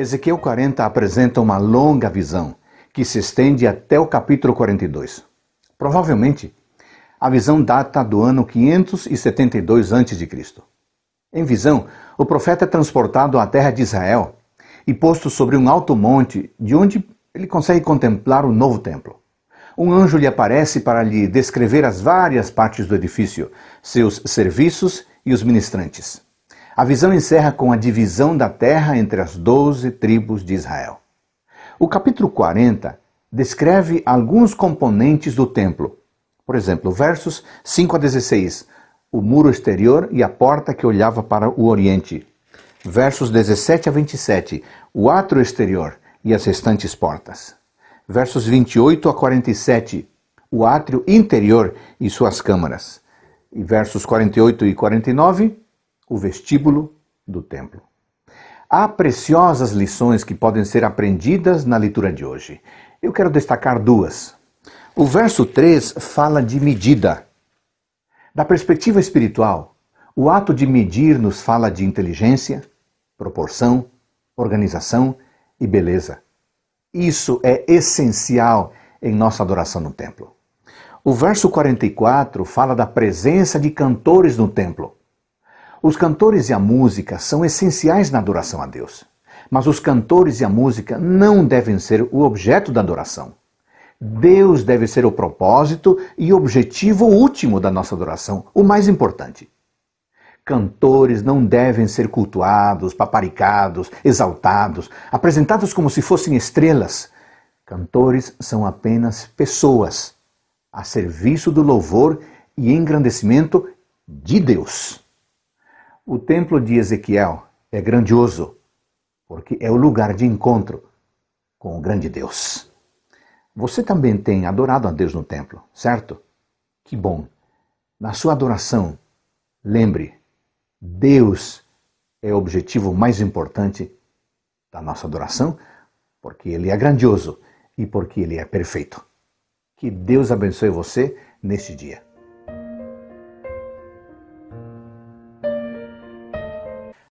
Ezequiel 40 apresenta uma longa visão que se estende até o capítulo 42. Provavelmente, a visão data do ano 572 a.C. Em visão, o profeta é transportado à terra de Israel e posto sobre um alto monte, de onde ele consegue contemplar o novo templo. Um anjo lhe aparece para lhe descrever as várias partes do edifício, seus serviços e os ministrantes. A visão encerra com a divisão da terra entre as doze tribos de Israel. O capítulo 40 descreve alguns componentes do templo. Por exemplo, versos 5 a 16, o muro exterior e a porta que olhava para o oriente. Versos 17 a 27, o átrio exterior e as restantes portas. Versos 28 a 47, o átrio interior e suas câmaras. E versos 48 e 49, o vestíbulo do templo. Há preciosas lições que podem ser aprendidas na leitura de hoje. Eu quero destacar duas. O verso 3 fala de medida. Da perspectiva espiritual, o ato de medir nos fala de inteligência, proporção, organização e beleza. Isso é essencial em nossa adoração no templo. O verso 44 fala da presença de cantores no templo. Os cantores e a música são essenciais na adoração a Deus. Mas os cantores e a música não devem ser o objeto da adoração. Deus deve ser o propósito e objetivo último da nossa adoração, o mais importante. Cantores não devem ser cultuados, paparicados, exaltados, apresentados como se fossem estrelas. Cantores são apenas pessoas a serviço do louvor e engrandecimento de Deus. O templo de Ezequiel é grandioso, porque é o lugar de encontro com o grande Deus. Você também tem adorado a Deus no templo, certo? Que bom! Na sua adoração, lembre, Deus é o objetivo mais importante da nossa adoração, porque Ele é grandioso e porque Ele é perfeito. Que Deus abençoe você neste dia.